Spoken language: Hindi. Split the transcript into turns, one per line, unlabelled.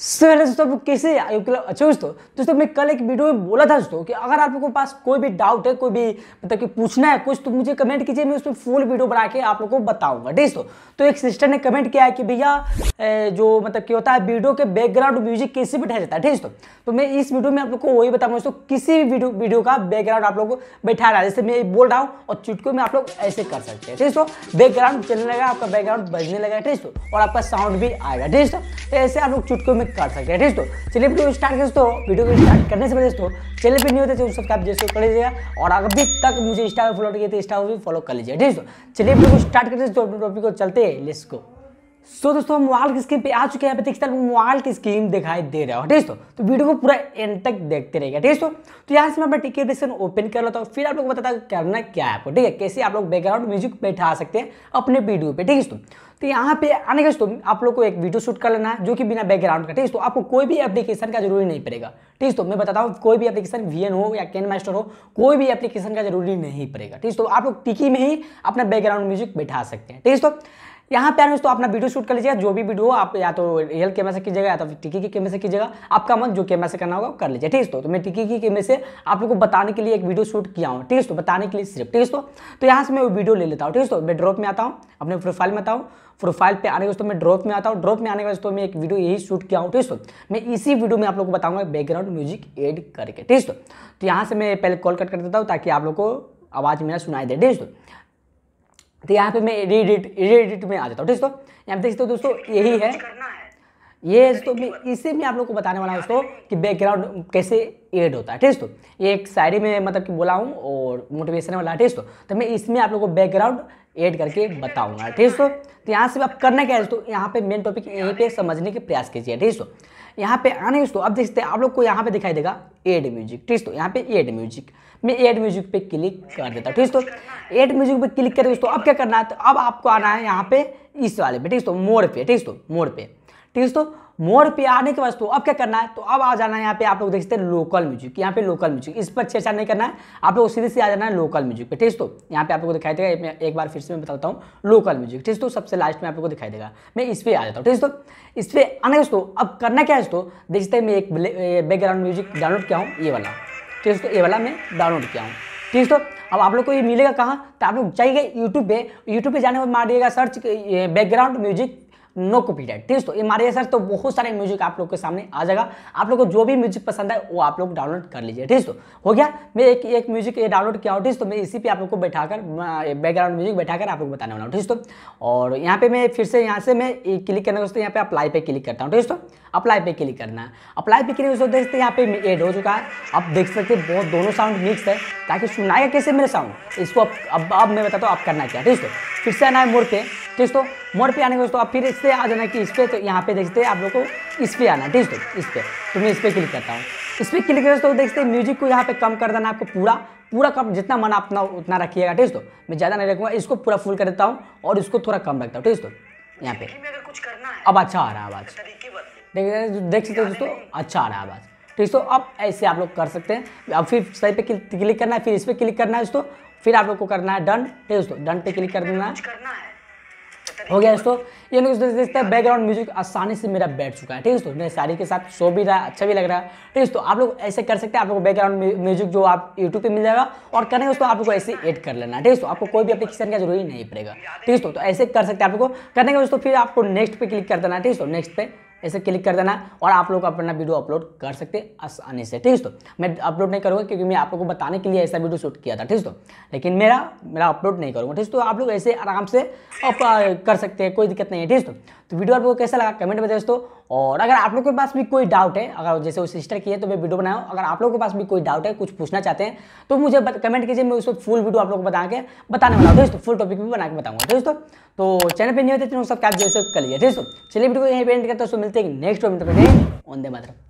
सर दोस्तों आप कैसे अच्छा दोस्तों दोस्तों मैं कल एक वीडियो में बोला था दोस्तों कि अगर आप लोगों के पास कोई भी डाउट है कोई भी मतलब कि पूछना है कुछ तो मुझे कमेंट कीजिए मैं उसमें फुल वीडियो बना के आप लोगों को बताऊंगा ठीक दोस्तों तो एक सिस्टर ने कमेंट किया है कि भैया जो मतलब कि होता है वीडियो के बैकग्राउंड म्यूजिक कैसे बैठाया जाता है ठीक दोस्तों तो मैं इस वीडियो में आप लोग को वही बताऊंगा दोस्तों किसी भी वीडियो का बैकग्राउंड आप लोग को बैठा रहा है जैसे मैं बोल रहा हूँ और चुटको में आप लोग ऐसे कर सकते हैं ठीक दोस्तों बैकग्राउंड चलने लगा आपका बैकग्राउंड बजने लगा ठीक दोस्तों और आपका साउंड भी आएगा ठीक दोस्तों तो ऐसे आप लोग चुटको में सब्सक्राइब कर सकते हैं दोस्तों चलिए वीडियो स्टार्ट कर दोस्तों वीडियो को स्टार्ट करने से पहले दोस्तों चैनल पर नहीं होते तो सब्सक्राइब जैसे कर लीजिएगा और अभी तक मुझे इंस्टा पर फॉलो किया तो इंस्टा पर भी फॉलो कर लीजिए ठीक है चलिए वीडियो स्टार्ट करते दोस्तों टॉपिक को चलते हैं लेट्स गो सो दोस्तों हम मोबाइल की स्क्रीन पे आ चुके हैं यहाँ पे मोबाइल की स्क्रीन दिखाई दे रहा है दोस्तों तो वीडियो को पूरा एंड तक देखते रहेगा दोस्तों तो यहाँ से मैं अपना टिकट डिस्कन ओपन कर लेता हूँ फिर आप लोग बताता हूँ करना क्या है ठीक है कैसे आप लोग बैकग्राउंड म्यूजिक बैठा सकते हैं अपने वीडियो पे ठीक है दोस्तों तो यहाँ पे आने का दोस्तों आप लोग को एक वीडियो शूट कर लेना है जो कि बिना बैकग्राउंड का ठीक है तो आपको कोई भी एप्लीकेशन का जरूरी नहीं पड़ेगा ठीक है तो मैं बताता हूँ कोई भी एप्लीकेशन वी हो या कैन मास्टर हो कोई भी एप्लीकेशन का जरूरी नहीं पड़ेगा ठीक है तो आप लोग टिकी में ही अपना बैकग्राउंड म्यूजिक बैठा सकते हैं ठीक है तो यहाँ प्यार दोस्तों अपना वीडियो शूट कर लीजिएगा जो भी वीडियो आप या तो रियल कैमरा से कीजिएगा या तो टिकी की कैमरे से कीजिएगा आपका मन जो कैमरा से करना होगा कर लीजिए ठीक है तो मैं टिकी की कैमरे से आप लोग को बताने के लिए एक वीडियो शूट किया हूँ ठीक है तो बताने के लिए सिर्फ ठीक है तो, तो यहाँ से मैं वो वीडियो ले लेता हूँ ठीक है तो मैं ड्रॉप में आता हूँ अपने प्रोफाइल में आता हूँ प्रोफाइल पे आने के दोस्तों मैं ड्रॉप में आता हूँ ड्रॉप में आने के दोस्तों मैं एक वीडियो यही शूट किया हूँ ठीक है तो मैं इसी वीडियो में आप लोग को बताऊँगा बैकग्राउंड म्यूजिक एड करके ठीक है तो, तो यहाँ से मैं पहले कॉल कट कर देता हूँ ताकि आप लोग को आवाज़ मेरा सुनाई दे ठीक है तो यहाँ पे मैं एडिट एडिट में आ जाता हूँ ठीक है यहाँ पे देखते हो दोस्तों यही है ये तो इसी में आप लोग को बताने वाला है दोस्तों कि बैकग्राउंड कैसे एड होता है ठीक है तो ये एक शायरी में मतलब कि बोला हूँ और मोटिवेशन वाला ठीक दोस्तों तो मैं इसमें आप लोग को बैकग्राउंड ऐड करके बताऊंगा ठीक दोस्तों तो यहाँ से आप करना क्या है दोस्तों यहाँ पे मेन टॉपिक यहीं पर समझने के प्रयास कीजिए ठीक है तो यहाँ पे आने दोस्तों अब देखते हैं आप लोग को यहाँ पे दिखाई देगा एड म्यूजिक ठीक तो यहाँ पे एड म्यूजिक मैं एड म्यूजिक पे क्लिक कर देता हूँ ठीक तो एड म्यूजिक पे क्लिक करें दोस्तों अब क्या करना है तो अब आपको आना है यहाँ पे इस वाले पे ठीक तो मोड़ पे ठीक तो मोड़ पे ठीक है दोस्तों मोर पे आने के वस्तु अब क्या करना है तो अब आ जाना है यहाँ पे आप लोग देखते हैं लोकल म्यूजिक यहाँ पे लोकल म्यूजिक इस पर छेड़छाड़ नहीं करना है आप लोग सीधे से आ जाना है लोकल म्यूजिक पे ठीक है तो यहाँ पे आप लोग को दिखाई देगा एक बार फिर से मैं बताता हूँ लोकल म्यूजिक ठीक है तो सबसे लास्ट में आप लोग को दिखाई देगा मैं इस पर आ जाता हूँ ठीक है तो इस पर आने दोस्तों अब करना क्या है दोस्तों देखते हैं मैं एक बैकग्राउंड म्यूजिक डाउनलोड किया हूँ ये वाला ठीक है तो ये वाला मैं डाउनलोड किया हूँ ठीक है तो अब आप लोग को ये मिलेगा कहाँ तो आप लोग जाइएगा यूट्यूब पे यूट्यूब पे जाने पर मारिएगा search background music no copyright ठीक है तो हमारे सर तो बहुत सारे म्यूजिक आप लोग के सामने आ जाएगा आप लोग को जो भी म्यूजिक पसंद है वो आप लोग डाउनलोड कर लीजिए ठीक है तो हो गया मैं एक एक म्यूजिक डाउनलोड किया हूँ ठीक तो मैं इसी पे आप लोग को बैठाकर बैकग्राउंड म्यूजिक बैठाकर आप लोग बताने वाला हूँ ठीक तो और यहाँ पे मैं फिर से यहाँ से मैं क्लिक करना दोस्तों यहाँ पे अप्लाई पे क्लिक करता हूँ ठीक तो अप्लाई पे क्लिक करना है अप्लाई पे क्लिक दोस्तों देखते यहाँ पे एड हो चुका है आप देख सकते हैं बहुत दोनों साउंड मिक्स है ताकि सुनाएगा कैसे मेरे साउंड इसको अब अब मैं बताता हूँ आप करना क्या ठीक है तो, फिर से आना है मोड़ पे ठीक दोस्तों मोड़ पे आने के दोस्तों आप फिर इससे आ जाना कि इस पर तो यहाँ पे देखते हैं आप लोग को इस पर आना ठीक है इस पर तो मैं इस पर क्लिक करता हूँ इस पर क्लिक दोस्तों देखते हैं म्यूजिक को यहाँ पे कम कर देना आपको पूरा पूरा कम जितना मन अपना उतना रखिएगा ठीक दोस्तों मैं ज़्यादा नहीं रखूँगा इसको पूरा फुल कर देता हूँ और इसको थोड़ा कम रखता हूँ ठीक दोस्तों यहाँ पे अब अच्छा आ रहा है आवाज़ तो देख देख सकते हो दोस्तों अच्छा आ रहा है आवाज़ ठीक तो अब ऐसे आप लोग कर सकते हैं अब फिर सही पे क्लिक करना है फिर इस पर क्लिक करना है दोस्तों फिर आप लोग को करना है डन ठीक दोस्तों डन पे क्लिक कर देना है हो गया दोस्तों ये देखते हैं बैकग्राउंड म्यूजिक आसानी से मेरा बैठ चुका है ठीक है दोस्तों मेरे साड़ी के साथ शो भी रहा अच्छा भी लग रहा है ठीक है दोस्तों आप लोग ऐसे कर सकते हैं आप लोग बैकग्राउंड म्यूजिक जो आप यूट्यूब पर मिल जाएगा और करेंगे दोस्तों आप लोग ऐसे एड कर लेना ठीक है दोस्तों आपको कोई भी अपलीकेशन का जरूरी नहीं पड़ेगा ठीक है दोस्तों तो ऐसे कर सकते हैं आप लोग करेंगे दोस्तों फिर आपको नेक्स्ट पे क्लिक कर देना ठीक है दोस्तों नेक्स्ट पे ऐसे क्लिक कर देना और आप लोग अपना वीडियो अपलोड कर सकते आसानी से ठीक है तो मैं अपलोड नहीं करूँगा क्योंकि मैं आप लोग को बताने के लिए ऐसा वीडियो शूट किया था ठीक है तो लेकिन मेरा मेरा अपलोड नहीं करूँगा ठीक है तो आप लोग ऐसे आराम से कर सकते हैं कोई दिक्कत नहीं है ठीक है तो वीडियो आपको कैसा लगा कमेंट में दोस्तों और अगर आप लोग के पास भी कोई डाउट है अगर जैसे उस सिस्टर की है तो मैं वीडियो बनाया अगर आप लोगों के पास भी कोई डाउट है कुछ पूछना चाहते हैं तो मुझे कमेंट कीजिए मैं उसको फुल वीडियो आप लोग को बता के बताने वाला हूँ दोस्तों फुल टॉपिक भी बना के बताऊंगा दोस्तों तो चैनल पर नहीं होते सब सब्सक्राइब जैसे कर लीजिए दोस्तों चलिए वीडियो को यहीं पेंट करते हैं मिलते हैं नेक्स्ट टॉपिक ऑन दे मात्र